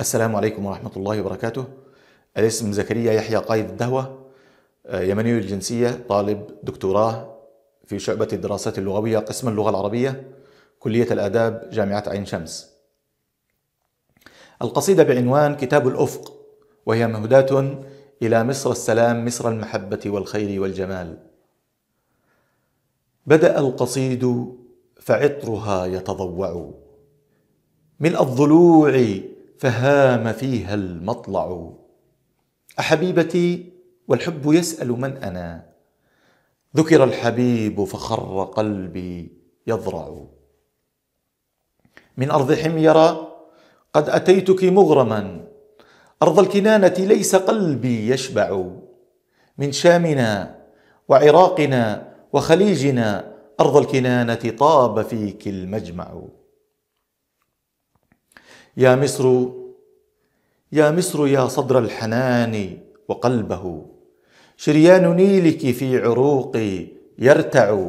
السلام عليكم ورحمة الله وبركاته الاسم زكريا يحيى قايد الدهوة آه، يمني الجنسية طالب دكتوراه في شعبة الدراسات اللغوية قسم اللغة العربية كلية الآداب جامعة عين شمس القصيدة بعنوان كتاب الأفق وهي مهداة إلى مصر السلام مصر المحبة والخير والجمال بدأ القصيد فعطرها يتضوع ملء الضلوع فهام فيها المطلع أحبيبتي والحب يسأل من أنا ذكر الحبيب فخر قلبي يضرع من أرض حميرة قد أتيتك مغرما أرض الكنانة ليس قلبي يشبع من شامنا وعراقنا وخليجنا أرض الكنانة طاب فيك المجمع يا مصر يا مصر يا صدر الحنان وقلبه شريان نيلك في عروقي يرتع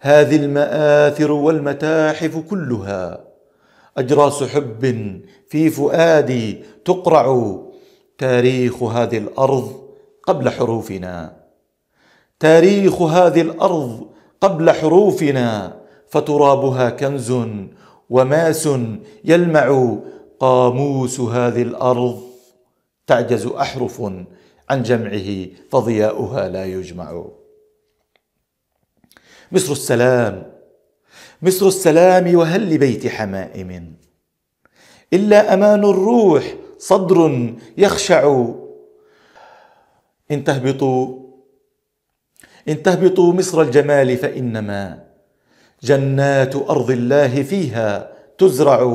هذه المآثر والمتاحف كلها أجراس حب في فؤادي تقرع تاريخ هذه الأرض قبل حروفنا تاريخ هذه الأرض قبل حروفنا فترابها كنز وماس يلمع قاموس هذه الارض تعجز احرف عن جمعه فضياؤها لا يجمع مصر السلام مصر السلام وهل لبيت حمائم الا امان الروح صدر يخشع ان تهبطوا ان تهبطوا مصر الجمال فانما جنات أرض الله فيها تزرع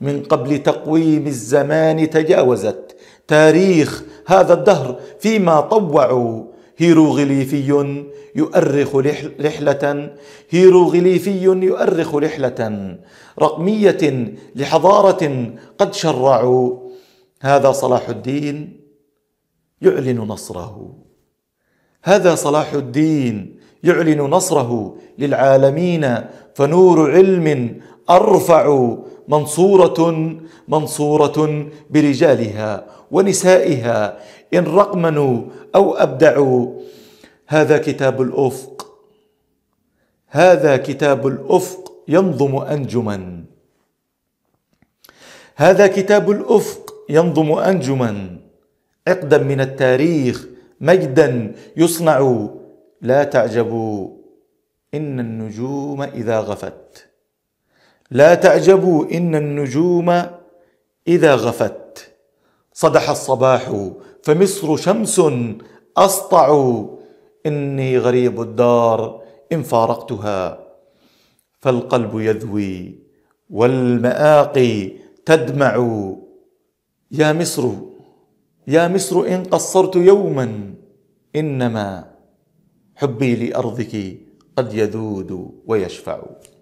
من قبل تقويم الزمان تجاوزت تاريخ هذا الدهر فيما طوعوا هيروغليفي يؤرخ رحلة هيروغليفي يؤرخ رحلة رقمية لحضارة قد شرعوا هذا صلاح الدين يعلن نصره هذا صلاح الدين يعلن نصره للعالمين فنور علم ارفع منصوره منصوره برجالها ونسائها ان رقمنوا او ابدعوا هذا كتاب الافق هذا كتاب الافق ينظم انجما هذا كتاب الافق ينظم انجما عقدا من التاريخ مجدا يصنع لا تعجبوا إن النجوم إذا غفت لا تعجبوا إن النجوم إذا غفت صدح الصباح فمصر شمس أسطع إني غريب الدار إن فارقتها فالقلب يذوي والمآقي تدمع يا مصر يا مصر إن قصرت يوما إنما حبي لارضك قد يذود ويشفع